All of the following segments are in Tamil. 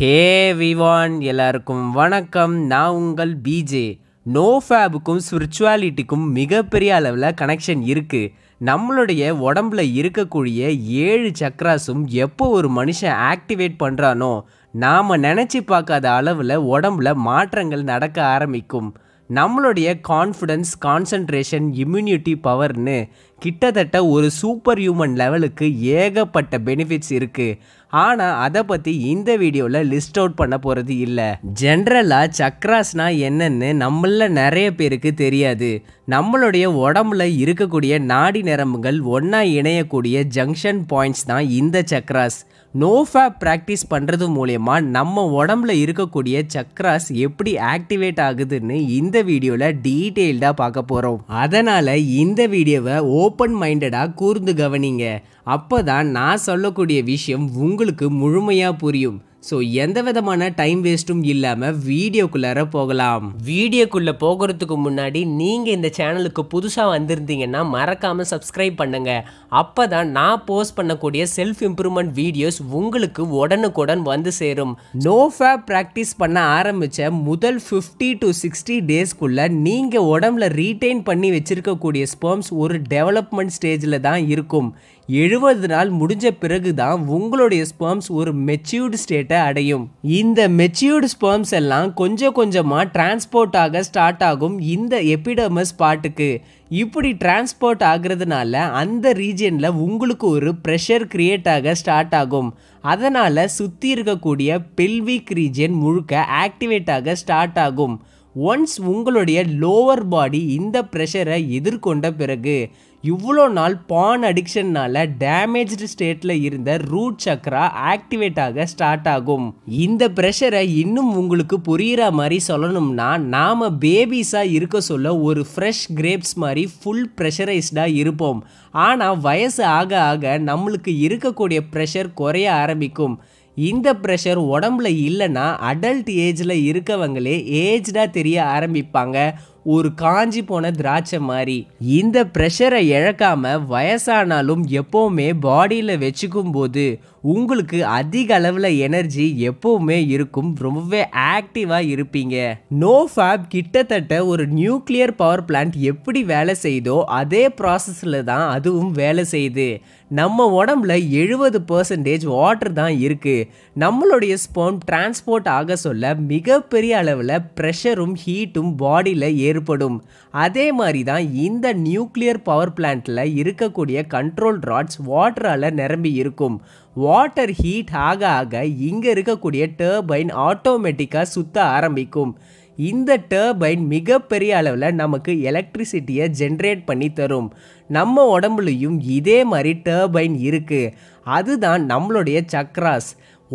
ஹே விவான் எல்லாருக்கும் வணக்கம் நான் உங்கள் பிஜே நோ ஃபேபுக்கும் ஸ்பிரிச்சுவாலிட்டிக்கும் மிகப்பெரிய அளவில் கனெக்ஷன் இருக்குது நம்மளுடைய உடம்புல இருக்கக்கூடிய ஏழு சக்ராஸும் எப்போ ஒரு மனுஷன் ஆக்டிவேட் பண்ணுறானோ நாம் நினச்சி பார்க்காத அளவில் உடம்புல மாற்றங்கள் நடக்க ஆரம்பிக்கும் நம்மளுடைய கான்ஃபிடன்ஸ் கான்சன்ட்ரேஷன் இம்யூனிட்டி பவர்னு கிட்டத்தட்ட ஒரு சூப்பர் ஹியூமன் லெவலுக்கு ஏகப்பட்ட பெனிஃபிட்ஸ் இருக்குது ஆனால் அதை பற்றி இந்த வீடியோவில் லிஸ்ட் அவுட் பண்ண போகிறது இல்லை ஜென்ரலாக சக்ராஸ்னால் என்னென்னு நம்மள நிறைய பேருக்கு தெரியாது நம்மளுடைய உடம்புல இருக்கக்கூடிய நாடி நரம்புகள் ஒன்றா இணையக்கூடிய ஜங்ஷன் பாயிண்ட்ஸ் தான் இந்த சக்ராஸ் நோஃபேப் ப்ராக்டிஸ் பண்ணுறது மூலயமா நம்ம உடம்புல இருக்கக்கூடிய சக்ராஸ் எப்படி ஆக்டிவேட் ஆகுதுன்னு இந்த வீடியோவில் டீட்டெயில்டாக பார்க்க போகிறோம் அதனால் இந்த வீடியோவை ஓ ஓப்பன் மைண்டடாக கூர்ந்து கவனிங்க அப்போ தான் நான் சொல்லக்கூடிய விஷயம் உங்களுக்கு முழுமையாக புரியும் ஸோ எந்த விதமான டைம் வேஸ்ட்டும் இல்லாமல் வீடியோக்குள்ளார போகலாம் வீடியோக்குள்ளே போகிறதுக்கு முன்னாடி நீங்கள் இந்த சேனலுக்கு புதுசாக வந்திருந்தீங்கன்னா மறக்காமல் சப்ஸ்கிரைப் பண்ணுங்கள் அப்போ தான் நான் போஸ்ட் பண்ணக்கூடிய செல்ஃப் இம்ப்ரூவ்மெண்ட் வீடியோஸ் உங்களுக்கு உடனுக்குடன் வந்து சேரும் நோ ஃபேப் ப்ராக்டிஸ் பண்ண ஆரம்பித்த முதல் ஃபிஃப்டி டு சிக்ஸ்டி டேஸ்க்குள்ளே நீங்கள் உடம்புல ரீட்டைன் பண்ணி வச்சுருக்கக்கூடிய ஸ்பெர்ம்ஸ் ஒரு டெவலப்மெண்ட் ஸ்டேஜில் தான் இருக்கும் எழுபது நாள் முடிஞ்ச பிறகு தான் உங்களுடைய ஸ்பெர்ம்ஸ் ஒரு மெச்சூர்டு ஸ்டேட் ரேட்டை அடையும் இந்த மெச்சியூர்டு ஸ்பேர்ம்ஸ் எல்லாம் கொஞ்சம் கொஞ்சமாக டிரான்ஸ்போர்ட் ஆக ஸ்டார்ட் ஆகும் இந்த எபிடமஸ் பாட்டுக்கு இப்படி டிரான்ஸ்போர்ட் ஆகிறதுனால அந்த ரீஜியனில் உங்களுக்கு ஒரு ப்ரெஷர் கிரியேட் ஆக ஸ்டார்ட் ஆகும் அதனால் சுற்றி இருக்கக்கூடிய பெல்விக் ரீஜியன் முழுக்க ஆக்டிவேட் ஆக ஸ்டார்ட் ஆகும் ஒன்ஸ் உங்களுடைய லோவர் பாடி இந்த ப்ரெஷரை எதிர்கொண்ட பிறகு இவ்வளோ நாள் பான் அடிக்ஷன்னால டேமேஜ்டு ஸ்டேட்டில் இருந்த ரூட் சக்ரா ஆக்டிவேட் ஆக ஸ்டார்ட் ஆகும் இந்த ப்ரெஷரை இன்னும் உங்களுக்கு புரிகிற மாதிரி சொல்லணும்னா நாம் பேபிஸாக இருக்க சொல்ல ஒரு ஃப்ரெஷ் கிரேப்ஸ் மாதிரி ஃபுல் ப்ரெஷரைஸ்டாக இருப்போம் ஆனால் வயசு ஆக ஆக நம்மளுக்கு இருக்கக்கூடிய ப்ரெஷர் குறைய ஆரம்பிக்கும் இந்த ப்ரெஷர் உடம்புல இல்லைன்னா அடல்ட் ஏஜில் இருக்கவங்களே ஏஜ்டாக தெரிய ஆரம்பிப்பாங்க ஒரு காஞ்சி போன திராட்சை மாதிரி இந்த ப்ரெஷரை இழக்காம வயசானாலும் எப்போவுமே பாடியில் வச்சுக்கும் போது உங்களுக்கு அதிக அளவில் எனர்ஜி எப்போவுமே இருக்கும் ரொம்பவே ஆக்டிவாக இருப்பீங்க நோ ஃபேப் கிட்டத்தட்ட ஒரு நியூக்ளியர் பவர் பிளான்ட் எப்படி வேலை செய்தோ அதே ப்ராசஸில் தான் அதுவும் வேலை செய்யுது நம்ம உடம்புல எழுபது பர்சன்டேஜ் வாட்டர் தான் இருக்குது நம்மளுடைய ஸ்போன் டிரான்ஸ்போர்ட் ஆக சொல்ல மிகப்பெரிய அளவில் ப்ரெஷரும் ஹீட்டும் பாடியில் ஏற்படும் அதே மாதிரி தான் இந்த நியூக்ளியர் பவர் பிளான்ட்டில் இருக்கக்கூடிய கண்ட்ரோல் ராட்ஸ் வாட்டரால் நிரம்பி இருக்கும் வாட்டர் ஹீட் ஆக ஆக இங்கே இருக்கக்கூடிய டர்பைன் ஆட்டோமேட்டிக்காக சுற்ற ஆரம்பிக்கும் இந்த டர்பைன் மிகப்பெரிய அளவில் நமக்கு எலக்ட்ரிசிட்டியை ஜென்ரேட் பண்ணி தரும் நம்ம உடம்புலையும் இதே மாதிரி டர்பைன் இருக்குது அதுதான் நம்மளுடைய சக்ராஸ்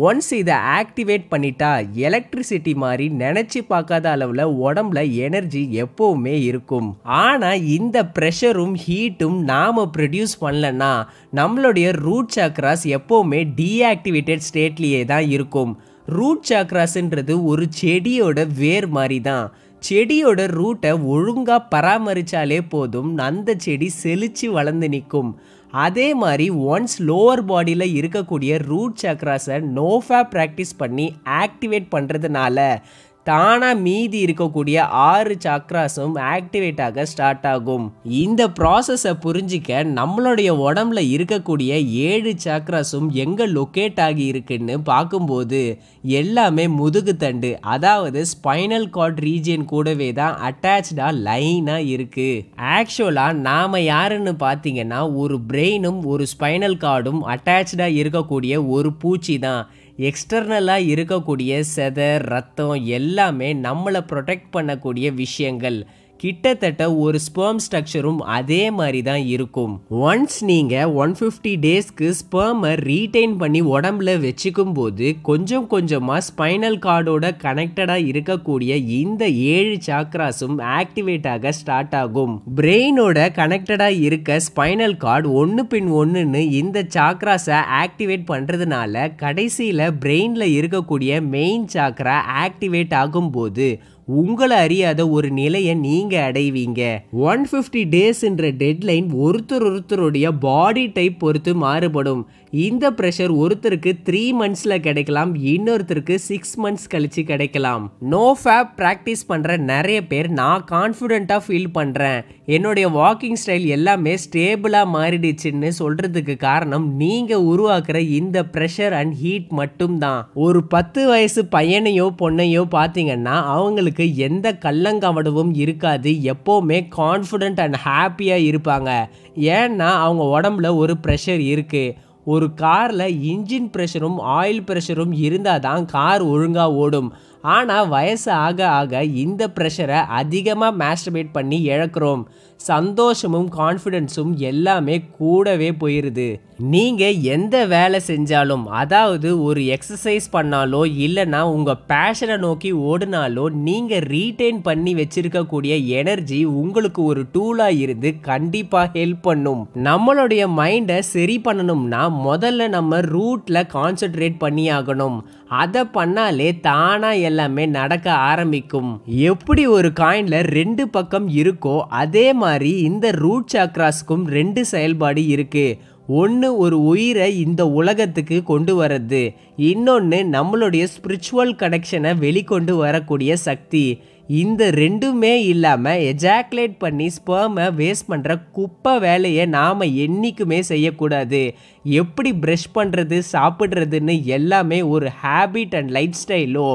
ஒன்ஸ் இதை ஆக்டிவேட் பண்ணிட்டா எலக்ட்ரிசிட்டி மாதிரி நினச்சி பார்க்காத அளவில் உடம்புல எனர்ஜி எப்போவுமே இருக்கும் ஆனால் இந்த ப்ரெஷரும் ஹீட்டும் நாம் ப்ரொடியூஸ் பண்ணலன்னா நம்மளுடைய ரூட் சாக்ராஸ் எப்போவுமே டீஆக்டிவேட்டட் ஸ்டேட்லேயே தான் இருக்கும் ரூட் சாக்ராஸ்ன்றது ஒரு செடியோட வேர் மாதிரி தான் செடியோட ரூட்டை ஒழுங்காக பராமரித்தாலே போதும் அந்த செடி செழித்து வளர்ந்து நிற்கும் அதே மாதிரி ஒன்ஸ் லோவர் பாடியில் இருக்கக்கூடிய ரூட் சக்ராஸை நோஃபா ப்ராக்டிஸ் பண்ணி ஆக்டிவேட் பண்ணுறதுனால தானாக மீதி இருக்கக்கூடிய ஆறு சாக்ராஸும் ஆக்டிவேட் ஆக ஸ்டார்ட் ஆகும் இந்த ப்ராசஸை புரிஞ்சிக்க நம்மளுடைய உடம்புல இருக்கக்கூடிய ஏழு சாக்ராஸும் எங்கே லொக்கேட் ஆகி இருக்குன்னு பார்க்கும்போது எல்லாமே முதுகுத்தண்டு அதாவது ஸ்பைனல் கார்ட் ரீஜியன் கூடவே தான் அட்டாச்சா லைனாக இருக்குது ஆக்சுவலாக நாம் யாருன்னு பார்த்தீங்கன்னா ஒரு பிரெயினும் ஒரு ஸ்பைனல் கார்டும் அட்டாச்சாக இருக்கக்கூடிய ஒரு பூச்சி தான் எக்ஸ்டர்னலாக இருக்கக்கூடிய செத ரத்தம் எல்லாமே நம்மளை ப்ரொடெக்ட் பண்ணக்கூடிய விஷயங்கள் கிட்டத்தட்ட ஒரு ஸ்பெர்ம் ஸ்ட்ரக்சரும் அதே மாதிரி தான் இருக்கும் ஒன்ஸ் நீங்கள் ஒன் ஃபிஃப்டி டேஸ்க்கு ஸ்பெர்மை ரீடைன் பண்ணி உடம்புல வச்சுக்கும் போது கொஞ்சம் கொஞ்சமாக ஸ்பைனல் கார்டோட கனெக்டடாக இருக்கக்கூடிய இந்த ஏழு சாக்ராஸும் ஆக்டிவேட் ஆக ஸ்டார்ட் ஆகும் பிரெயினோட கனெக்டடாக இருக்க ஸ்பைனல் கார்டு ஒன்று பின் ஒன்றுன்னு இந்த சாக்ராஸை ஆக்டிவேட் பண்ணுறதுனால கடைசியில் பிரெயினில் இருக்கக்கூடிய மெயின் சாக்ரா ஆக்டிவேட் ஆகும்போது உங்களை அறியாத ஒரு நிலையை நீங்கள் அடைவீங்க ஒன் ஃபிஃப்டி டேஸ்ன்ற டெட்லைன் ஒருத்தர் ஒருத்தருடைய பாடி டைப் பொறுத்து மாறுபடும் இந்த ப்ரெஷர் ஒருத்தருக்கு த்ரீ மந்த்ஸில் கிடைக்கலாம் இன்னொருத்தருக்கு சிக்ஸ் மந்த்ஸ் கழித்து கிடைக்கலாம் நோ ஃபேப் ப்ராக்டிஸ் பண்ணுற நிறைய பேர் நான் கான்ஃபிடெண்ட்டாக ஃபீல் பண்ணுறேன் என்னுடைய வாக்கிங் ஸ்டைல் எல்லாமே ஸ்டேபிளாக மாறிடுச்சுன்னு சொல்கிறதுக்கு காரணம் நீங்கள் உருவாக்குற இந்த ப்ரெஷர் அண்ட் ஹீட் மட்டும்தான் ஒரு பத்து வயசு பையனையோ பொண்ணையோ பார்த்தீங்கன்னா அவங்களுக்கு அவங்களுக்கு எந்த கள்ளங்கவடவும் இருக்காது எப்போவுமே கான்ஃபிடென்ட் அண்ட் ஹாப்பியாக இருப்பாங்க ஏன்னா அவங்க உடம்புல ஒரு ப்ரெஷர் இருக்குது ஒரு காரில் இன்ஜின் ப்ரெஷரும் ஆயில் ப்ரெஷரும் இருந்தால் தான் கார் ஒழுங்காக ஓடும் ஆனால் வயசு ஆக ஆக இந்த ப்ரெஷரை அதிகமாக மேஸ்டர்பேட் பண்ணி இழக்கிறோம் சந்தோஷமும் கான்ஃபிடென்ஸும் எல்லாமே கூடவே போயிடுது நீங்கள் எந்த வேலை செஞ்சாலும் அதாவது ஒரு எக்ஸசைஸ் பண்ணாலோ இல்லைனா உங்கள் பேஷனை நோக்கி ஓடினாலோ நீங்கள் ரீட்டைன் பண்ணி வச்சுருக்கக்கூடிய எனர்ஜி உங்களுக்கு ஒரு டூலாக இருந்து கண்டிப்பாக ஹெல்ப் பண்ணும் நம்மளுடைய மைண்டை சரி பண்ணணும்னா முதல்ல நம்ம ரூட்டில் கான்சென்ட்ரேட் பண்ணி ஆகணும் அதை பண்ணாலே தானாக எல்லாமே நடக்க ஆரம்பிக்கும் எப்படி ஒரு காயினில் ரெண்டு பக்கம் இருக்கோ அதே மாதிரி இந்த ரூட் சாக்ராஸ்க்கும் ரெண்டு செயல்பாடு இருக்குது ஒன்று ஒரு உயிரை இந்த உலகத்துக்கு கொண்டு வர்றது இன்னொன்று நம்மளுடைய ஸ்பிரிச்சுவல் கனெக்ஷனை வெளிக்கொண்டு வரக்கூடிய சக்தி இந்த ரெண்டுமே இல்லாமல் எஜாக்குலேட் பண்ணி ஸ்பேமை வேஸ்ட் பண்ணுற குப்பை வேலையை நாம் என்றைக்குமே செய்யக்கூடாது எப்படி ப்ரெஷ் பண்ணுறது சாப்பிட்றதுன்னு எல்லாமே ஒரு ஹேபிட் அண்ட் லைஃப் ஸ்டைலோ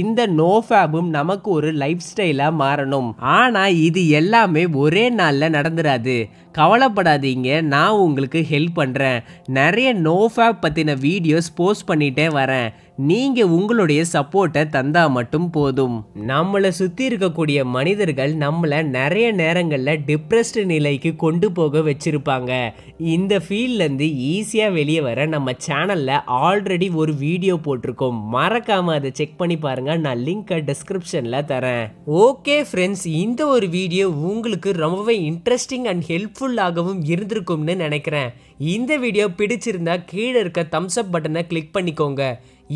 இந்த நோ ஃபேபும் நமக்கு ஒரு லைஃப் ஸ்டைலாக மாறணும் ஆனால் இது எல்லாமே ஒரே நாளில் நடந்துராது கவலைப்படாதீங்க நான் உங்களுக்கு ஹெல்ப் பண்ணுறேன் நிறைய நோ ஃபேப் பற்றின வீடியோஸ் போஸ்ட் பண்ணிகிட்டே வரேன் நீங்கள் உங்களுடைய சப்போர்ட்டை தந்தால் மட்டும் போதும் நம்மளை சுற்றி இருக்கக்கூடிய மனிதர்கள் நம்மளை நிறைய நேரங்களில் டிப்ரெஸ்டு நிலைக்கு கொண்டு போக வச்சுருப்பாங்க இந்த ஃபீல்ட்லேருந்து ஈஸியாக வெளியே வர நம்ம சேனலில் ஆல்ரெடி ஒரு வீடியோ போட்டிருக்கோம் மறக்காமல் அதை செக் பண்ணி பாருங்கள் நான் லிங்க்கை டிஸ்கிரிப்ஷனில் தரேன் ஓகே ஃப்ரெண்ட்ஸ் இந்த ஒரு வீடியோ உங்களுக்கு ரொம்பவே இன்ட்ரெஸ்டிங் அண்ட் ஹெல்ப்ஃபுல்லாகவும் இருந்திருக்கும்னு நினைக்கிறேன் இந்த வீடியோ பிடிச்சிருந்தா கீழே இருக்க தம்ஸ் அப் பட்டனை கிளிக் பண்ணிக்கோங்க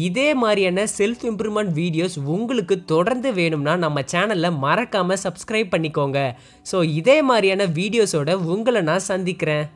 இதே மாதிரியான செல்ஃப் இம்ப்ரூவ்மெண்ட் வீடியோஸ் உங்களுக்கு தொடர்ந்து வேணும்னா நம்ம சேனலில் மறக்காமல் சப்ஸ்கிரைப் பண்ணிக்கோங்க ஸோ இதே மாதிரியான வீடியோஸோட உங்களை நான் சந்திக்கிறேன்